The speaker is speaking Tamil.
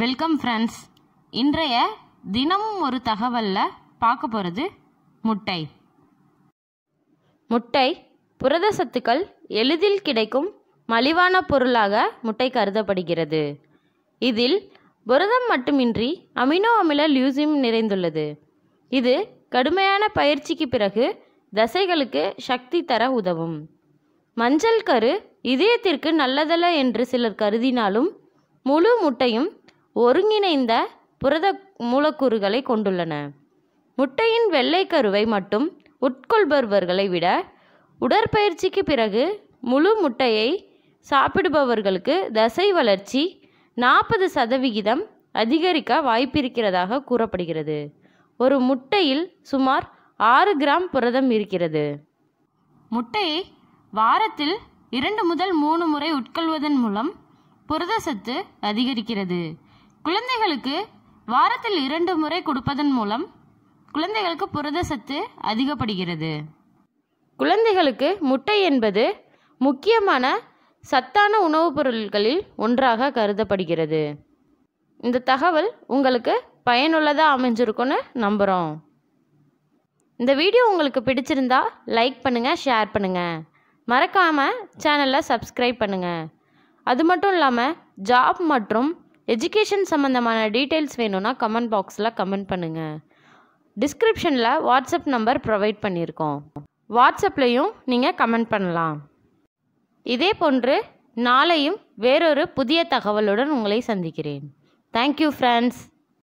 வெல்கம் ஃப்ரெண்ட்ஸ் இன்றைய தினமும் ஒரு தகவலில் பார்க்க போகிறது முட்டை முட்டை புரத சத்துக்கள் எளிதில் கிடைக்கும் மலிவான பொருளாக முட்டை கருதப்படுகிறது இதில் புரதம் மட்டுமின்றி அமினோ அமில லியூசியம் நிறைந்துள்ளது இது கடுமையான பயிற்சிக்கு பிறகு தசைகளுக்கு சக்தி தர உதவும் மஞ்சள் கரு இதயத்திற்கு நல்லதல்ல என்று சிலர் கருதினாலும் முழு முட்டையும் ஒருங்கிணைந்த புரத மூலக்கூறுகளை கொண்டுள்ளன முட்டையின் வெள்ளை கருவை மட்டும் உட்கொள்பவர்களை விட உடற்பயிற்சிக்கு பிறகு முழு முட்டையை சாப்பிடுபவர்களுக்கு தசை வளர்ச்சி நாற்பது சதவிகிதம் அதிகரிக்க வாய்ப்பிருக்கிறதாக கூறப்படுகிறது ஒரு முட்டையில் சுமார் ஆறு கிராம் புரதம் இருக்கிறது முட்டையை வாரத்தில் இரண்டு முதல் மூணு முறை உட்கொள்வதன் மூலம் புரத சத்து அதிகரிக்கிறது குழந்தைகளுக்கு வாரத்தில் இரண்டு முறை கொடுப்பதன் மூலம் குழந்தைகளுக்கு புரத சத்து அதிகப்படுகிறது குழந்தைகளுக்கு முட்டை என்பது முக்கியமான சத்தான உணவுப் பொருட்களில் ஒன்றாக கருதப்படுகிறது இந்த தகவல் உங்களுக்கு பயனுள்ளதாக அமைஞ்சிருக்குன்னு நம்புகிறோம் இந்த வீடியோ உங்களுக்கு பிடிச்சிருந்தா லைக் பண்ணுங்கள் ஷேர் பண்ணுங்கள் மறக்காமல் சேனலை சப்ஸ்கிரைப் பண்ணுங்கள் அது மட்டும் இல்லாமல் ஜாப் மற்றும் எஜுகேஷன் சம்மந்தமான டீட்டெயில்ஸ் வேணும்னா கமெண்ட் பாக்ஸில் கமெண்ட் பண்ணுங்கள் டிஸ்கிரிப்ஷனில் வாட்ஸ்அப் நம்பர் ப்ரொவைட் பண்ணியிருக்கோம் வாட்ஸ்அப்லேயும் நீங்கள் கமெண்ட் பண்ணலாம் இதே போன்று நாளையும் வேறொரு புதிய தகவலுடன் உங்களை சந்திக்கிறேன் தேங்க்யூ ஃப்ரெண்ட்ஸ்